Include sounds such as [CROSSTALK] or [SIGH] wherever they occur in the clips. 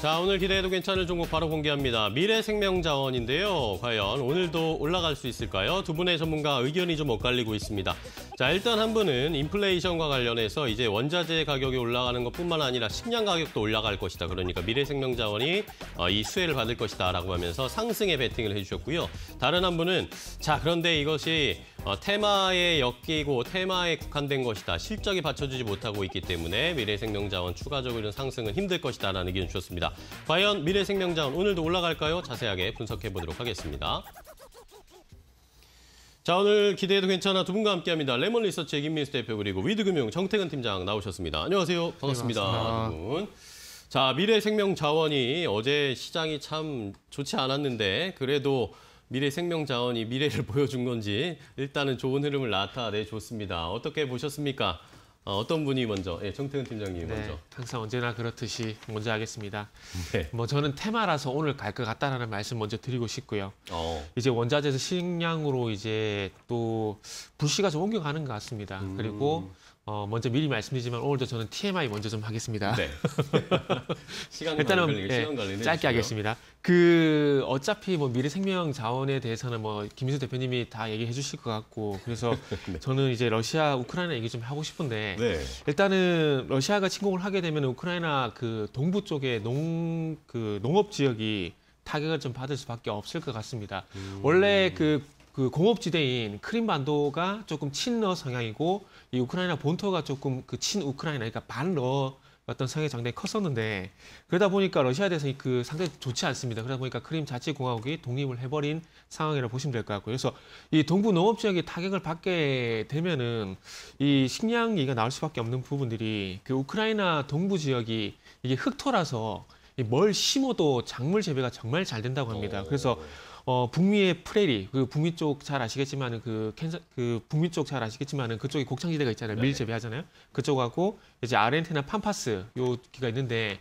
자, 오늘 기대해도 괜찮을 종목 바로 공개합니다. 미래 생명자원인데요. 과연 오늘도 올라갈 수 있을까요? 두 분의 전문가 의견이 좀 엇갈리고 있습니다. 자, 일단 한 분은 인플레이션과 관련해서 이제 원자재 가격이 올라가는 것뿐만 아니라 식량 가격도 올라갈 것이다. 그러니까 미래 생명자원이 어, 이 수혜를 받을 것이다라고 하면서 상승에 베팅을 해주셨고요. 다른 한 분은 자, 그런데 이것이 어, 테마에 엮이고 테마에 국한된 것이다. 실적이 받쳐주지 못하고 있기 때문에 미래생명자원 추가적으로 인 상승은 힘들 것이다 라는 의견 주셨습니다. 과연 미래생명자원 오늘도 올라갈까요? 자세하게 분석해보도록 하겠습니다. 자 오늘 기대해도 괜찮아 두 분과 함께합니다. 레몬 리서치의 김민수 대표 그리고 위드금융 정태근 팀장 나오셨습니다. 안녕하세요. 반갑습니다. 네, 자 미래생명자원이 어제 시장이 참 좋지 않았는데 그래도 미래 생명자원이 미래를 [LAUGHS] 보여준 건지 일단은 좋은 흐름을 나타내줬습니다. 어떻게 보셨습니까? 어, 어떤 분이 먼저? 예, 정태훈 팀장님 네, 먼저. 항상 언제나 그렇듯이 먼저 하겠습니다. 네. 뭐 저는 테마라서 오늘 갈 것 같다라는 말씀 먼저 드리고 싶고요. 어. 이제 원자재에서 식량으로 이제 또 불씨가 좀 옮겨가는 것 같습니다. 음. 그리고 어, 먼저 미리 말씀드리지만 오늘도 저는 TMI 먼저 좀 하겠습니다. 네. 시간 일단은 관 시간 관리 그러니까 예, 짧게 하겠습니다. 그 어차피 뭐 미래 생명 자원에 대해서는 뭐 김민수 대표님이 다 얘기해 주실 것 같고 그래서 [LAUGHS] 네. 저는 이제 러시아 우크라이나 얘기 좀 하고 싶은데 네. 일단은 러시아가 침공을 하게 되면 우크라이나 그 동부 쪽에 농 그 농업 지역이 타격을 좀 받을 수밖에 없을 것 같습니다. 음. 원래 그그 공업지대인 크림반도가 조금 친러 성향이고 이 우크라이나 본토가 조금 그 친우크라이나 그러니까 반러 어떤 성향이 상당히 컸었는데 그러다 보니까 러시아에 대해서 그 상당히 좋지 않습니다. 그러다 보니까 크림 자치공화국이 독립을 해버린 상황이라고 보시면 될 것 같고요. 그래서 이 동부 농업 지역이 타격을 받게 되면은 이 식량 얘기가 나올 수밖에 없는 부분들이 그 우크라이나 동부 지역이 이게 흑토라서 뭘 심어도 작물 재배가 정말 잘 된다고 합니다. 그래서 어, 북미의 프레리, 그 북미 쪽 잘 아시겠지만은 그 캔사, 그 북미 쪽 잘 아시겠지만은 그쪽이 곡창지대가 있잖아요. 밀 재배하잖아요. 그쪽하고 이제 아르헨티나 팜파스 요 기가 있는데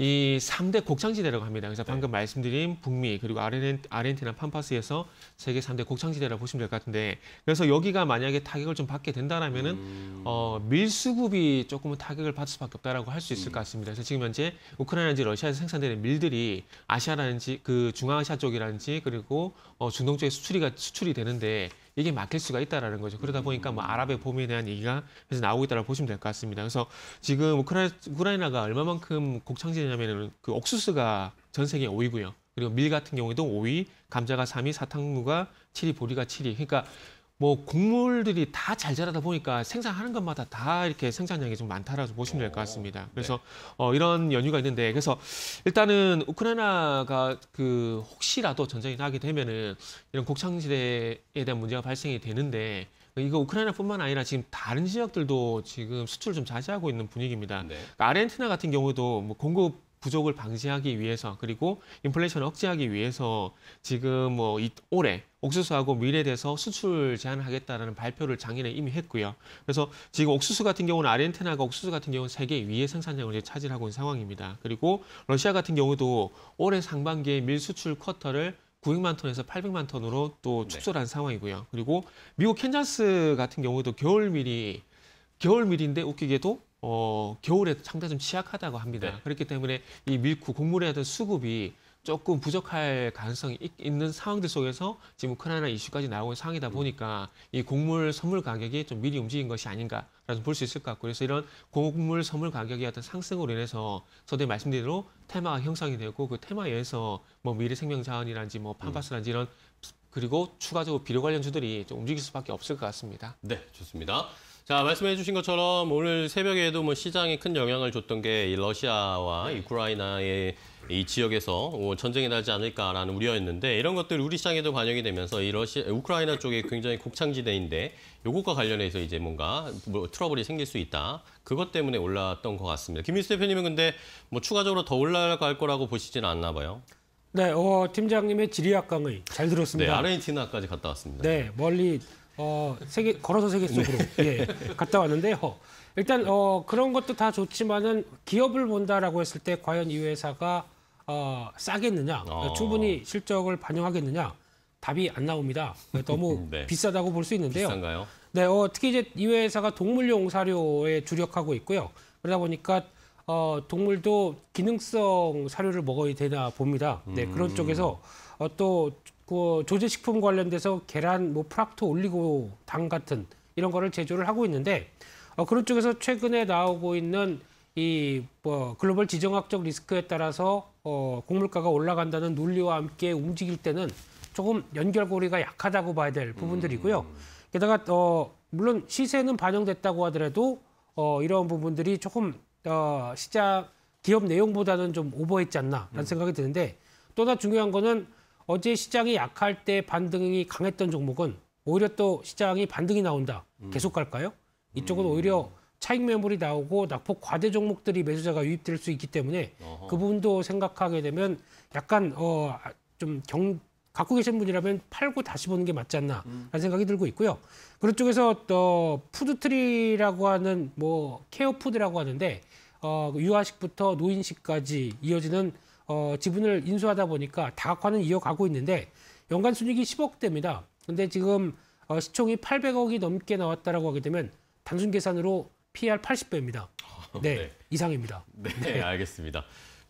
이 3대 곡창지대라고 합니다. 그래서 네. 방금 네. 말씀드린 북미 그리고 아르헨티나 팜파스에서 세계 3대 곡창지대라고 보시면 될 것 같은데 그래서 여기가 만약에 타격을 좀 받게 된다면 은 음. 어, 밀수급이 조금은 타격을 받을 수밖에 없다라고 할 수 있을 음. 것 같습니다. 그래서 지금 현재 우크라이나인지 러시아에서 생산되는 밀들이 아시아라든지그 중앙아시아 쪽이라든지 그리고 어, 중동 쪽에 수출이 수출이 되는데 이게 막힐 수가 있다라는 거죠. 그러다 보니까 뭐 아랍의 봄에 대한 얘기가 그래서 나오고 있다라고 보시면 될 것 같습니다. 그래서 지금 우크라이나가 얼마만큼 곡창지냐면은 그 옥수수가 전 세계 5위고요. 그리고 밀 같은 경우에도 5위, 감자가 3위, 사탕무가 7위, 보리가 7위. 그러니까 뭐 곡물들이 다 잘 자라다 보니까 생산하는 것마다 다 이렇게 생산량이 좀 많다라고 보시면 될 것 같습니다. 어, 그래서 네. 어, 이런 연유가 있는데 그래서 일단은 우크라이나가 그 혹시라도 전쟁이 나게 되면은 이런 곡창지대에 대한 문제가 발생이 되는데 이거 우크라이나뿐만 아니라 지금 다른 지역들도 지금 수출을 좀 자제하고 있는 분위기입니다. 네. 그러니까 아르헨티나 같은 경우도 뭐 공급 부족을 방지하기 위해서 그리고 인플레이션을 억제하기 위해서 지금 뭐 올해 옥수수하고 밀에 대해서 수출 제한하겠다라는 발표를 작년에 이미 했고요. 그래서 지금 옥수수 같은 경우는 아르헨티나가 옥수수 같은 경우는 세계 위의 생산량을 차지하고 있는 상황입니다. 그리고 러시아 같은 경우도 올해 상반기에 밀 수출 쿼터를 900만 톤에서 800만 톤으로 또 축소한 를 네. 상황이고요. 그리고 미국 캔자스 같은 경우도 겨울 밀이 겨울 밀인데 웃기게도 어, 겨울에 상당히 좀 취약하다고 합니다. 네. 그렇기 때문에 이 밀크 곡물에 대한 수급이 조금 부족할 가능성이 있, 는 상황들 속에서 지금 우크라이나 이슈까지 나오는 상황이다 음. 보니까 이 곡물 선물 가격이 좀 미리 움직인 것이 아닌가라는 볼 수 있을 것 같고 그래서 이런 곡물 선물 가격의 어떤 상승으로 인해서 저도 말씀드린 대로 테마가 형성이 되고 그 테마에서 뭐 미래생명자원이란지 뭐판파스란지 음. 이런 그리고 추가적으로 비료 관련주들이 좀 움직일 수밖에 없을 것 같습니다. 네, 좋습니다. 자, 말씀해 주신 것처럼 오늘 새벽에도 뭐 시장에 큰 영향을 줬던 게 이 러시아와 네. 우크라이나의 이 지역에서 어, 전쟁이 나지 않을까라는 우려였는데 이런 것들 우리 시장에도 반영이 되면서 이 러시아 우크라이나 쪽에 굉장히 곡창지대인데 이것과 관련해서 이제 뭔가 뭐 트러블이 생길 수 있다. 그것 때문에 올라왔던것 같습니다. 김민수 대표님은 근데 뭐 추가적으로 더 올라갈 거라고 보시지는 않나 봐요. 네, 어, 팀장님의 지리학 강의 잘 들었습니다. 네, 아르헨티나까지 갔다 왔습니다. 네, 멀리 어, 세계 걸어서 세계 속으로 네. 예, 갔다 왔는데요. 일단 어, 그런 것도 다 좋지만은 기업을 본다라고 했을 때 과연 이 회사가 어, 싸겠느냐, 어. 충분히 실적을 반영하겠느냐 답이 안 나옵니다. 너무 [LAUGHS] 네. 비싸다고 볼 수 있는데요. 비싼가요? 네, 어, 특히 이제 이 회사가 동물용 사료에 주력하고 있고요. 그러다 보니까 어, 동물도 기능성 사료를 먹어야 되나 봅니다. 네, 그런 음. 쪽에서 어, 또그 조제식품 관련돼서 계란, 뭐 프락토 올리고 당 같은 이런 거를 제조를 하고 있는데 어, 그런 쪽에서 최근에 나오고 있는 이뭐 글로벌 지정학적 리스크에 따라서 어, 곡물가가 올라간다는 논리와 함께 움직일 때는 조금 연결고리가 약하다고 봐야 될 부분들이고요. 음. 게다가 어, 물론 시세는 반영됐다고 하더라도 어, 이런 부분들이 조금 어, 시장 기업 내용보다는 좀 오버했지 않나라는 음. 생각이 드는데 또 하나 중요한 거는 어제 시장이 약할 때 반등이 강했던 종목은 오히려 또 시장이 반등이 나온다. 음. 계속 갈까요? 이쪽은 음. 오히려 차익 매물이 나오고 낙폭 과대 종목들이 매수자가 유입될 수 있기 때문에 어허. 그 부분도 생각하게 되면 약간 어좀경 갖고 계신 분이라면 팔고 다시 보는 게 맞지 않나라는 음. 생각이 들고 있고요. 그런 쪽에서 또 푸드트리라고 하는 뭐 케어푸드라고 하는데 어 그 유아식부터 노인식까지 이어지는 어, 지분을 인수하다 보니까 다각화는 이어가고 있는데 연간 순이익이 10억대입니다. 근데 지금 어, 시총이 800억이 넘게 나왔다라고 하게 되면 단순 계산으로 p r 80배입니다. [LAUGHS] 네, 네. 이상입니다. 네, 네, 알겠습니다.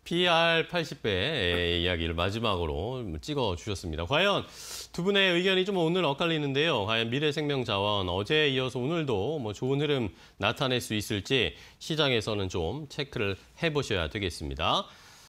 PR 80배의 이야기를 마지막으로 찍어 주셨습니다. 과연 두 분의 의견이 좀 오늘 엇갈리는데요. 과연 미래생명자원 어제에 이어서 오늘도 뭐 좋은 흐름 나타낼 수 있을지 시장에서는 좀 체크를 해보셔야 되겠습니다.